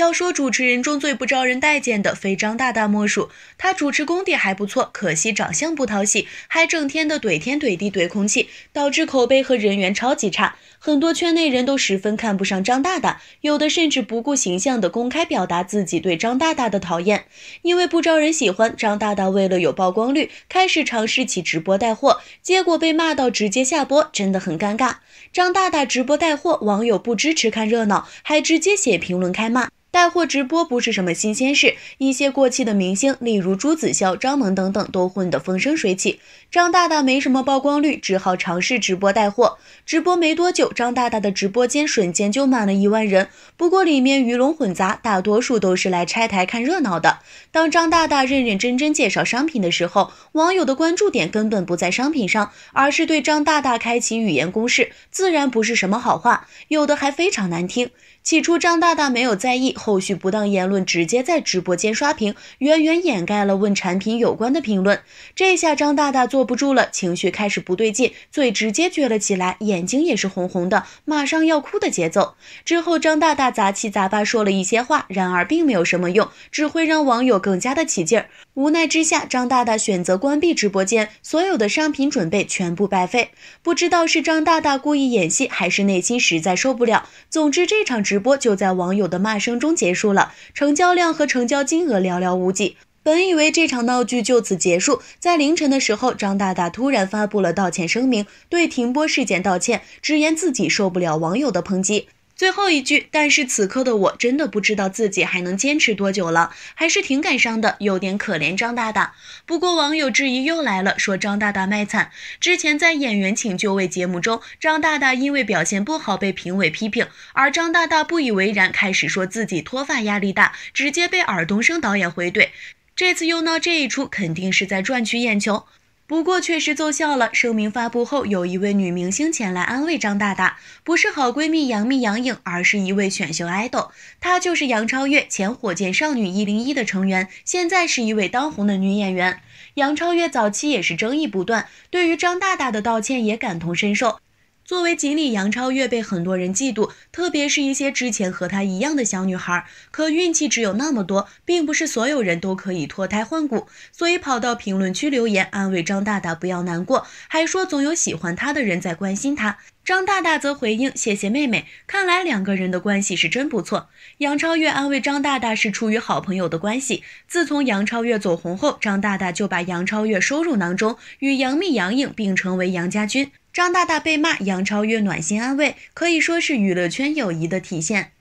要说主持人中最不招人待见的，非张大大莫属。他主持功底还不错，可惜长相不讨喜，还整天的怼天怼地怼空气，导致口碑和人缘超级差。很多圈内人都十分看不上张大大，有的甚至不顾形象的公开表达自己对张大大的讨厌。因为不招人喜欢，张大大为了有曝光率，开始尝试起直播带货，结果被骂到直接下播，真的很尴尬。张大大直播带货，网友不支持看热闹，还直接写评论开骂。带货直播不是什么新鲜事，一些过气的明星，例如朱子骁、张萌等等，都混得风生水起。张大大没什么曝光率，只好尝试直播带货。直播没多久，张大大的直播间瞬间就满了一万人。不过里面鱼龙混杂，大多数都是来拆台看热闹的。当张大大认认真真介绍商品的时候，网友的关注点根本不在商品上，而是对张大大开启语言攻势，自然不是什么好话，有的还非常难听。起初张大大没有在意。后续不当言论直接在直播间刷屏，远远掩盖了问产品有关的评论。这下张大大坐不住了，情绪开始不对劲，嘴直接撅了起来，眼睛也是红红的，马上要哭的节奏。之后张大大杂七杂八说了一些话，然而并没有什么用，只会让网友更加的起劲儿。无奈之下，张大大选择关闭直播间，所有的商品准备全部白费。不知道是张大大故意演戏，还是内心实在受不了。总之，这场直播就在网友的骂声中。结束了，成交量和成交金额寥寥无几。本以为这场闹剧就此结束，在凌晨的时候，张大大突然发布了道歉声明，对停播事件道歉，直言自己受不了网友的抨击。最后一句，但是此刻的我真的不知道自己还能坚持多久了，还是挺感伤的，有点可怜张大大。不过网友质疑又来了，说张大大卖惨。之前在《演员请就位》节目中，张大大因为表现不好被评委批评，而张大大不以为然，开始说自己脱发压力大，直接被尔冬升导演回怼。这次又闹这一出，肯定是在赚取眼球。不过确实奏效了。声明发布后，有一位女明星前来安慰张大大，不是好闺蜜杨幂、杨颖，而是一位选秀 idol，她就是杨超越，前火箭少女一零一的成员，现在是一位当红的女演员。杨超越早期也是争议不断，对于张大大的道歉也感同身受。作为锦鲤，杨超越被很多人嫉妒，特别是一些之前和她一样的小女孩。可运气只有那么多，并不是所有人都可以脱胎换骨，所以跑到评论区留言安慰张大大不要难过，还说总有喜欢她的人在关心她。张大大则回应谢谢妹妹，看来两个人的关系是真不错。杨超越安慰张大大是出于好朋友的关系。自从杨超越走红后，张大大就把杨超越收入囊中，与杨幂、杨颖并称为杨家军。张大大被骂，杨超越暖心安慰，可以说是娱乐圈友谊的体现。